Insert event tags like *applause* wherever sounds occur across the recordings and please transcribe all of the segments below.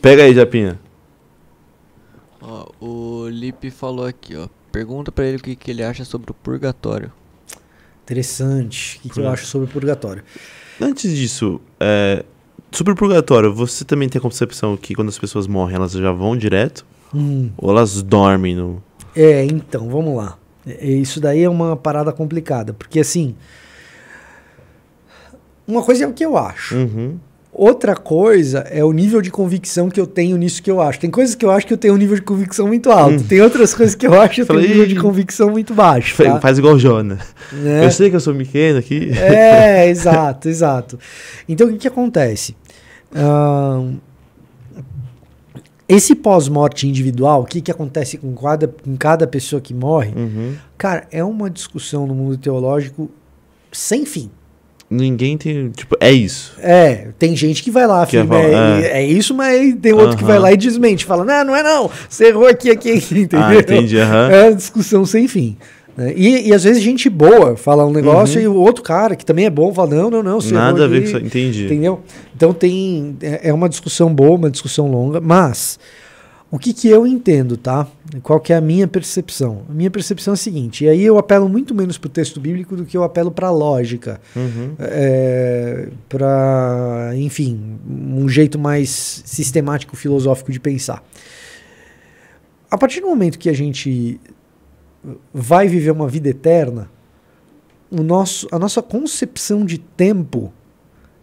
Pega aí, Japinha. Ó, o Lipe falou aqui, ó. Pergunta para ele o que, que ele acha sobre o purgatório. Interessante. O que, que eu acho sobre o purgatório? Antes disso, é, sobre o purgatório, você também tem a concepção que quando as pessoas morrem, elas já vão direto? Hum. Ou elas dormem no. É, então, vamos lá. É, é, isso daí é uma parada complicada, porque assim. Uma coisa é o que eu acho. Uhum. Outra coisa é o nível de convicção que eu tenho nisso que eu acho. Tem coisas que eu acho que eu tenho um nível de convicção muito alto. Hum. Tem outras coisas que eu *laughs* acho que eu tenho um nível de convicção muito baixo. Tá? Faz igual o Jona. Né? Eu sei que eu sou pequeno aqui. É, *laughs* exato, exato. Então o que, que acontece? esse pós-morte individual, o que, que acontece com cada, com cada pessoa que morre, uhum. cara, é uma discussão no mundo teológico sem fim. Ninguém tem. Tipo, é isso. É, tem gente que vai lá, que falar, é, é. é, isso, mas tem outro uh -huh. que vai lá e desmente, fala, não, não é não, você errou aqui, aqui, aqui, *laughs* ah, entendeu? Ah, entendi, uh -huh. É discussão sem fim. Né? E, e às vezes gente boa fala um negócio uhum. e o outro cara, que também é bom, fala, não, não, não, você Nada a ver com isso, entendi. Entendeu? Então tem. É, é uma discussão boa, uma discussão longa, mas o que, que eu entendo, tá? Qual que é a minha percepção? A minha percepção é a seguinte, e aí eu apelo muito menos para o texto bíblico do que eu apelo para a lógica. Uhum. É, para, enfim, um jeito mais sistemático, filosófico de pensar. A partir do momento que a gente vai viver uma vida eterna, o nosso, a nossa concepção de tempo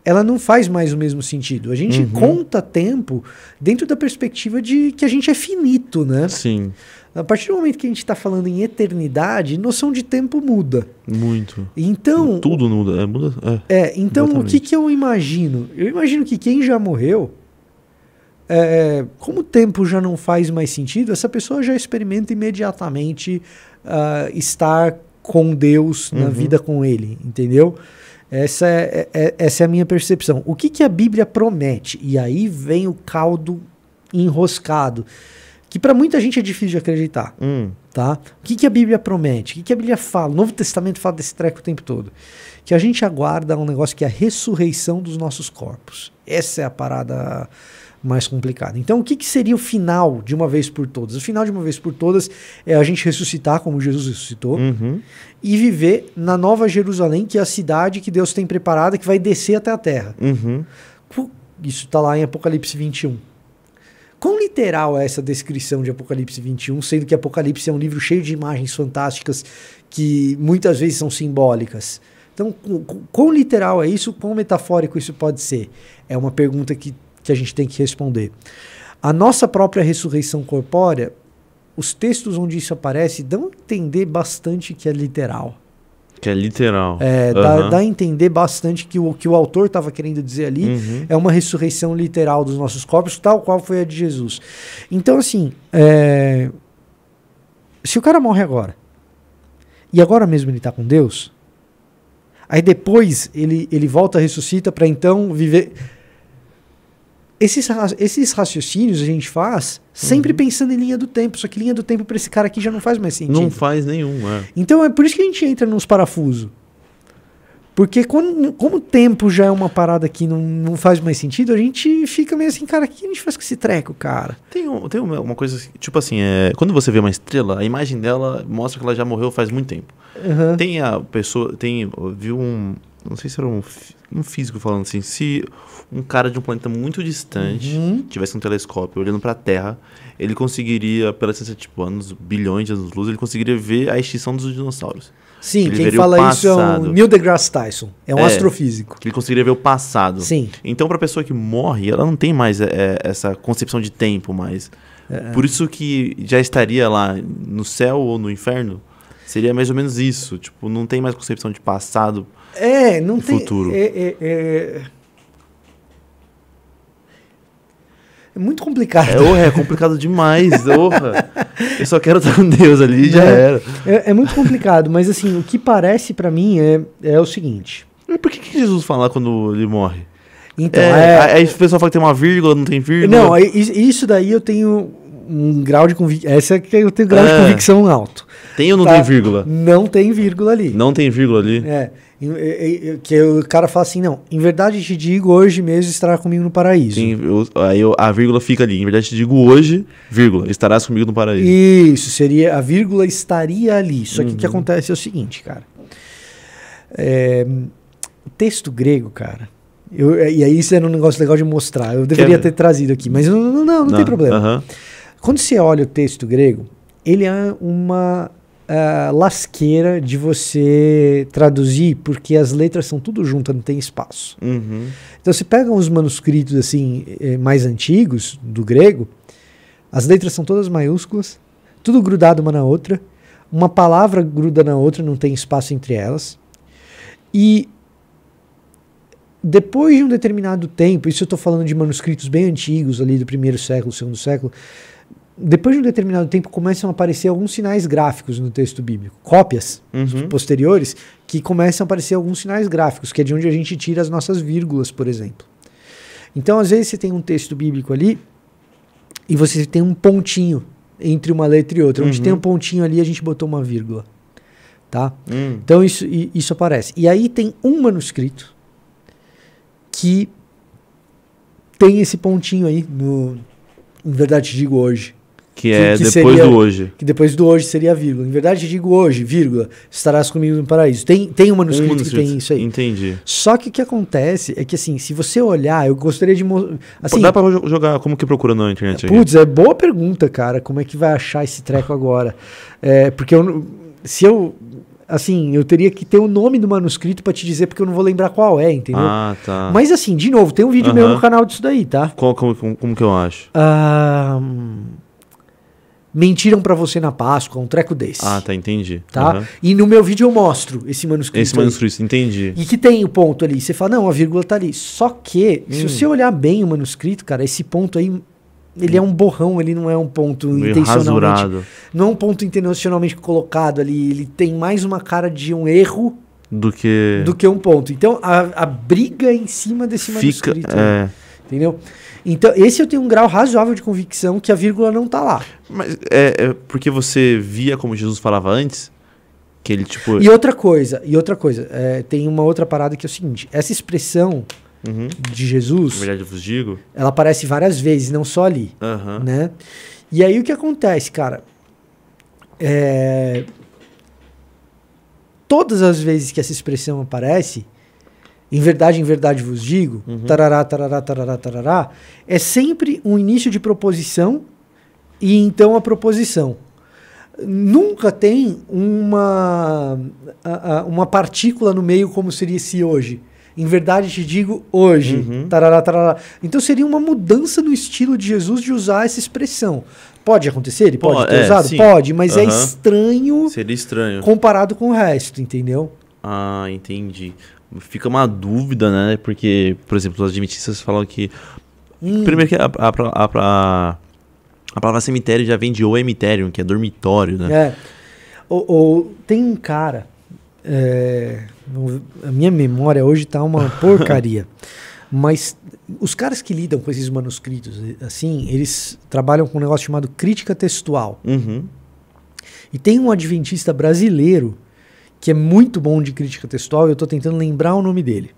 ela não faz mais o mesmo sentido. A gente uhum. conta tempo dentro da perspectiva de que a gente é finito, né? Sim. A partir do momento que a gente está falando em eternidade, noção de tempo muda. Muito. Então. Tudo muda. É, muda, é, é então exatamente. o que, que eu imagino? Eu imagino que quem já morreu. É, é, como o tempo já não faz mais sentido, essa pessoa já experimenta imediatamente uh, estar com Deus, uhum. na vida com Ele, entendeu? Essa é, é, é, essa é a minha percepção. O que, que a Bíblia promete? E aí vem o caldo enroscado, que para muita gente é difícil de acreditar. Hum. Tá? O que, que a Bíblia promete? O que, que a Bíblia fala? O Novo Testamento fala desse treco o tempo todo que a gente aguarda um negócio que é a ressurreição dos nossos corpos. Essa é a parada mais complicada. Então, o que, que, seria o final de uma vez por todas? O final de uma vez por todas é a gente ressuscitar como Jesus ressuscitou uhum. e viver na Nova Jerusalém, que é a cidade que Deus tem preparada, que vai descer até a terra. Uhum. Isso está lá em Apocalipse 21. Quão literal é essa descrição de Apocalipse 21, sendo que Apocalipse é um livro cheio de imagens fantásticas que muitas vezes são simbólicas? Então, quão literal é isso? Quão metafórico isso pode ser? É uma pergunta que, que a gente tem que responder. A nossa própria ressurreição corpórea, os textos onde isso aparece dão a entender bastante que é literal. Que é literal. É, uhum. dá, dá, a entender bastante que o que o autor estava querendo dizer ali uhum. é uma ressurreição literal dos nossos corpos, tal qual foi a de Jesus. Então, assim, é... se o cara morre agora, e agora mesmo ele está com Deus, Aí depois ele, ele volta, ressuscita para então viver. Esses, esses raciocínios a gente faz sempre uhum. pensando em linha do tempo, só que linha do tempo para esse cara aqui já não faz mais sentido. Não faz nenhum, é. Então é por isso que a gente entra nos parafusos. Porque quando, como o tempo já é uma parada que não, não faz mais sentido, a gente fica meio assim, cara, o que a gente faz com esse treco, cara? Tem, um, tem uma, uma coisa, assim, tipo assim, é, quando você vê uma estrela, a imagem dela mostra que ela já morreu faz muito tempo. Uhum. Tem a pessoa, tem, viu um, não sei se era um, um físico falando assim. Se um cara de um planeta muito distante uhum. tivesse um telescópio olhando para a Terra, ele conseguiria, pela ciência, tipo, anos, bilhões de anos-luz, ele conseguiria ver a extinção dos dinossauros. Sim, ele quem fala isso é o Neil deGrasse Tyson, é um é, astrofísico. Ele conseguiria ver o passado. Sim. Então, para a pessoa que morre, ela não tem mais é, é essa concepção de tempo mais. É, é. Por isso que já estaria lá no céu ou no inferno Seria mais ou menos isso. Tipo, não tem mais concepção de passado é, não e tem, futuro. É, é, é... é muito complicado. É, orra, é complicado demais, *laughs* Eu só quero estar com Deus ali, já era. É, é, muito complicado, mas assim, o que parece para mim é, é o seguinte. E por que, que Jesus fala quando ele morre? Então, é, é... Aí o pessoal fala que tem uma vírgula, não tem vírgula. Não, isso daí eu tenho um grau de convicção. Essa é que eu tenho grau é. de convicção alto. Tem ou não tá? tem vírgula? Não tem vírgula ali. Não tem vírgula ali. É. Que o cara fala assim, não, em verdade te digo, hoje mesmo estará comigo no paraíso. Sim, eu, aí eu, a vírgula fica ali, em verdade te digo hoje, vírgula, estarás comigo no paraíso. Isso, seria, a vírgula estaria ali. Só que uhum. o que uhum. acontece é o seguinte, cara. É, texto grego, cara, eu, é, e aí isso era um negócio legal de mostrar, eu deveria Quer... ter trazido aqui, mas não, não, não, não, não tem problema. Uhum. Quando você olha o texto grego, ele é uma uh, lasqueira de você traduzir, porque as letras são tudo juntas, não tem espaço. Uhum. Então você pega uns manuscritos assim é, mais antigos do grego, as letras são todas maiúsculas, tudo grudado uma na outra, uma palavra gruda na outra, não tem espaço entre elas. E depois de um determinado tempo, isso eu estou falando de manuscritos bem antigos, ali do primeiro século, segundo século, depois de um determinado tempo começam a aparecer alguns sinais gráficos no texto bíblico, cópias uhum. posteriores que começam a aparecer alguns sinais gráficos, que é de onde a gente tira as nossas vírgulas, por exemplo. Então, às vezes você tem um texto bíblico ali e você tem um pontinho entre uma letra e outra. Onde uhum. tem um pontinho ali, a gente botou uma vírgula, tá? Uhum. Então isso isso aparece. E aí tem um manuscrito que tem esse pontinho aí no, em verdade te digo hoje. Que, que é que depois seria, do hoje. Que depois do hoje seria vírgula. Em verdade te digo hoje, vírgula, estarás comigo no paraíso. Tem, tem um manuscrito, um que tem isso aí. Entendi. Só que o que acontece é que assim, se você olhar, eu gostaria de assim, Dá para jogar como que procura na internet aqui? Putz, é boa pergunta, cara. Como é que vai achar esse treco agora? É, porque eu, se eu assim, eu teria que ter o nome do manuscrito para te dizer, porque eu não vou lembrar qual é, entendeu? Ah, tá. Mas assim, de novo, tem um vídeo meu no canal disso daí, tá? Como, como, como que eu acho? Ah, mentiram para você na Páscoa, um treco desse. Ah, tá, entendi. Tá? Uhum. E no meu vídeo eu mostro esse manuscrito. Esse manuscrito, aí. entendi. E que tem o ponto ali. Você fala, não, a vírgula tá ali. Só que, hum. se você olhar bem o manuscrito, cara, esse ponto aí ele é um borrão, ele não é um ponto Meio intencionalmente. Rasurado. Não é um ponto intencionalmente colocado ali. Ele tem mais uma cara de um erro do que do que um ponto. Então a, a briga é em cima desse Fica, manuscrito. Né? É. Entendeu? Então, esse eu tenho um grau razoável de convicção que a vírgula não tá lá. Mas é, é porque você via como Jesus falava antes? Que ele, tipo... E outra coisa, e outra coisa, é, tem uma outra parada que é o seguinte: essa expressão uhum. de Jesus. Na verdade, eu vos digo. Ela aparece várias vezes, não só ali. Uhum. Né? E aí o que acontece, cara? É... Todas as vezes que essa expressão aparece, em verdade, em verdade vos digo, uhum. tarará, tarará, tarará, tarará, é sempre um início de proposição e então a proposição. Nunca tem uma, uma partícula no meio como seria se hoje. Em verdade te digo hoje. Uhum. Tarará, tarará. Então seria uma mudança no estilo de Jesus de usar essa expressão. Pode acontecer? Ele pode, pode ter é, usado? Sim. Pode, mas uhum. é estranho. Seria estranho. Comparado com o resto, entendeu? Ah, entendi. Fica uma dúvida, né? Porque, por exemplo, os adventistas falam que. Hum. Primeiro que a, a, a, a, palavra cemitério já vem de oemitério, que é dormitório, né? É. Ou, ou tem um cara é, a minha memória hoje está uma *laughs* porcaria. Mas os caras que lidam com esses manuscritos, eh, assim, eles trabalham com um negócio chamado crítica textual. Uhum. E tem um adventista brasileiro que é muito bom de crítica textual, eu estou tentando lembrar o nome dele.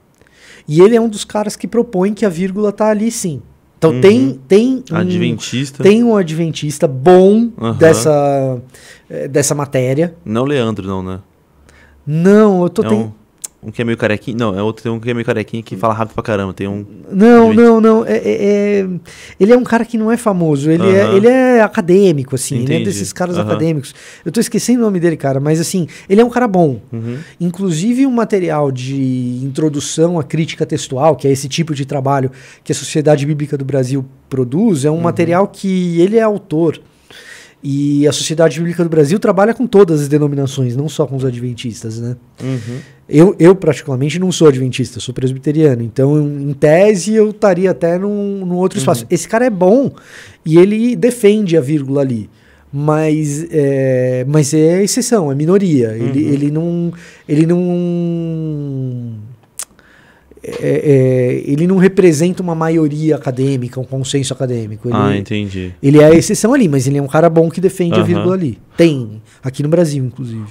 E ele é um dos caras que propõe que a vírgula tá ali sim. Então uhum. tem tem um, adventista. tem um adventista bom uhum. dessa eh, dessa matéria. Não Leandro não, né? Não, eu tô é um, um que é meio carequinho. Não, é outro tem um que é meio carequinho que fala rápido pra caramba. Tem um. Não, não, não. É, é, é, ele é um cara que não é famoso. Ele, uh -huh. é, ele é acadêmico, assim. Entendi. Ele é desses caras uh -huh. acadêmicos. Eu tô esquecendo o nome dele, cara, mas assim, ele é um cara bom. Uh uhum. -huh. Inclusive, um material de introdução à crítica textual, que é esse tipo de trabalho que a Sociedade Bíblica do Brasil produz, é um uhum. material que ele é autor. E a Sociedade Bíblica do Brasil trabalha com todas as denominações, não só com os adventistas, né? Uhum. Eu, eu, particularmente, não sou adventista, sou presbiteriano. Então, em tese, eu estaria até num, num outro espaço. Uhum. Esse cara é bom e ele defende a vírgula ali mas é, mas é exceção, é minoria. Uhum. Ele, ele não ele não é, é, ele não representa uma maioria acadêmica, um consenso acadêmico. Ele, ah, entendi. Ele é a exceção ali, mas ele é um cara bom que defende uhum. a vírgula ali. Tem, aqui no Brasil, inclusive.